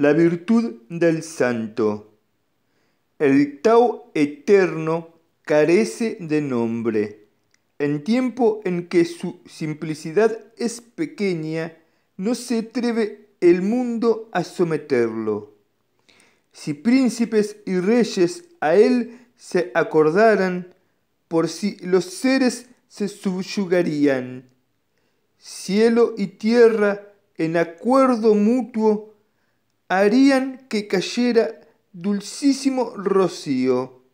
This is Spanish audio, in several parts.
la virtud del santo. El Tao eterno carece de nombre. En tiempo en que su simplicidad es pequeña, no se atreve el mundo a someterlo. Si príncipes y reyes a él se acordaran, por si los seres se subyugarían. Cielo y tierra en acuerdo mutuo harían que cayera dulcísimo rocío.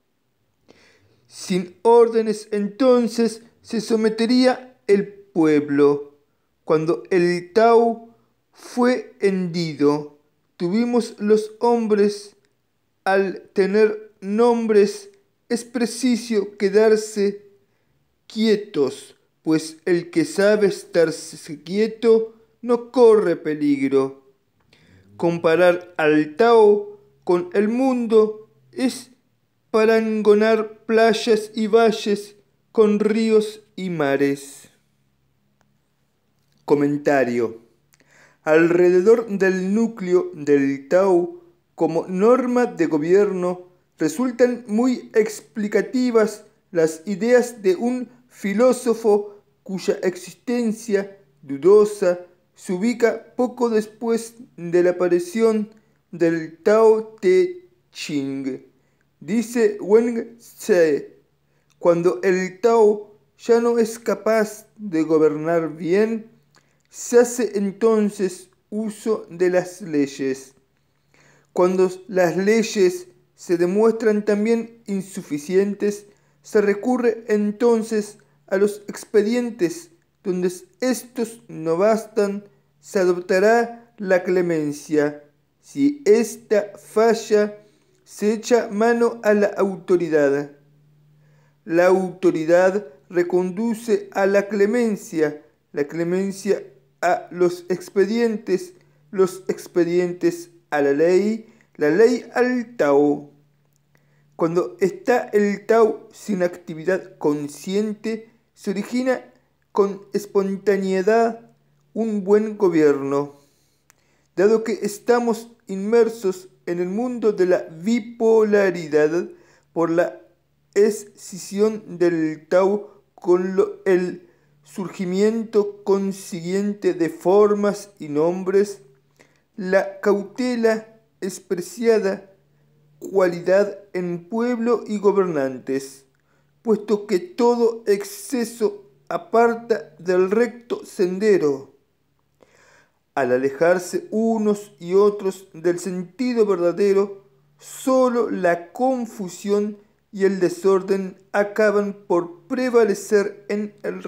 Sin órdenes entonces se sometería el pueblo. Cuando el Tau fue hendido, tuvimos los hombres, al tener nombres, es preciso quedarse quietos, pues el que sabe estarse quieto no corre peligro. Comparar al Tao con el mundo es parangonar playas y valles con ríos y mares. Comentario. Alrededor del núcleo del Tao como norma de gobierno resultan muy explicativas las ideas de un filósofo cuya existencia dudosa se ubica poco después de la aparición del Tao Te Ching. Dice Wen Tse, cuando el Tao ya no es capaz de gobernar bien, se hace entonces uso de las leyes. Cuando las leyes se demuestran también insuficientes, se recurre entonces a los expedientes donde estos no bastan, se adoptará la clemencia. Si ésta falla, se echa mano a la autoridad. La autoridad reconduce a la clemencia, la clemencia a los expedientes, los expedientes a la ley, la ley al Tao. Cuando está el Tao sin actividad consciente, se origina con espontaneidad un buen gobierno, dado que estamos inmersos en el mundo de la bipolaridad por la escisión del tau con lo, el surgimiento consiguiente de formas y nombres, la cautela es preciada cualidad en pueblo y gobernantes, puesto que todo exceso aparta del recto sendero. Al alejarse unos y otros del sentido verdadero, solo la confusión y el desorden acaban por prevalecer en el